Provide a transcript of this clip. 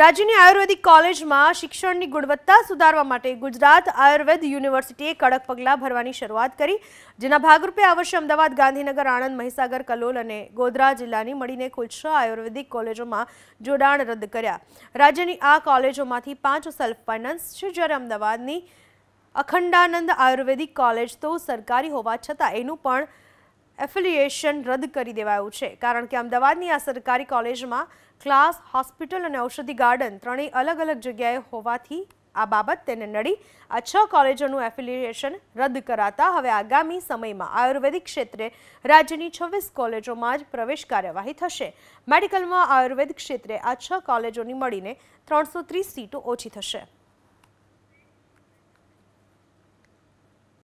રાજ્યની આયુર્વેદિક કોલેજમાં શિક્ષણની ગુણવત્તા સુધારવા માટે ગુજરાત આયુર્વેદ યુનિવર્સિટીએ કડક પગલાં ભરવાની શરૂઆત કરી જેના ભાગરૂપે આ વર્ષે અમદાવાદ ગાંધીનગર આણંદ મહીસાગર કલોલ અને ગોધરા જિલ્લાની મળીને કુલ છ આયુર્વેદિક કોલેજોમાં જોડાણ રદ કર્યા રાજ્યની આ કોલેજોમાંથી પાંચ સેલ્ફ ફાઇનાન્સ છે જ્યારે અમદાવાદની અખંડાનંદ આયુર્વેદિક કોલેજ તો સરકારી હોવા છતાં એનું પણ એફિલિએશન રદ કરી દેવાયું છે કારણ કે અમદાવાદની આ સરકારી કોલેજમાં ક્લાસ હોસ્પિટલ અને ઔષધિ ગાર્ડન ત્રણેય અલગ અલગ જગ્યાએ હોવાથી આ બાબત તેને નડી આ છ કોલેજોનું એફિલિએશન રદ કરાતા હવે આગામી સમયમાં આયુર્વેદિક ક્ષેત્રે રાજ્યની છવ્વીસ કોલેજોમાં જ પ્રવેશ કાર્યવાહી થશે મેડિકલમાં આયુર્વેદિક ક્ષેત્રે આ છ કોલેજોની મળીને ત્રણસો ત્રીસ સીટો ઓછી થશે